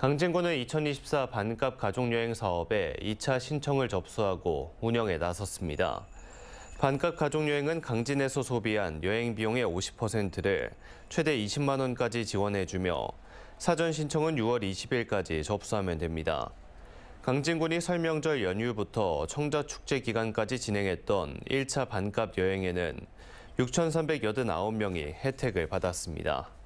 강진구는 2024 반값 가족여행 사업에 2차 신청을 접수하고 운영에 나섰습니다. 반값 가족여행은 강진에서 소비한 여행 비용의 50%를 최대 20만 원까지 지원해주며 사전 신청은 6월 20일까지 접수하면 됩니다. 강진군이 설명절 연휴부터 청자축제 기간까지 진행했던 1차 반값 여행에는 6,389명이 혜택을 받았습니다.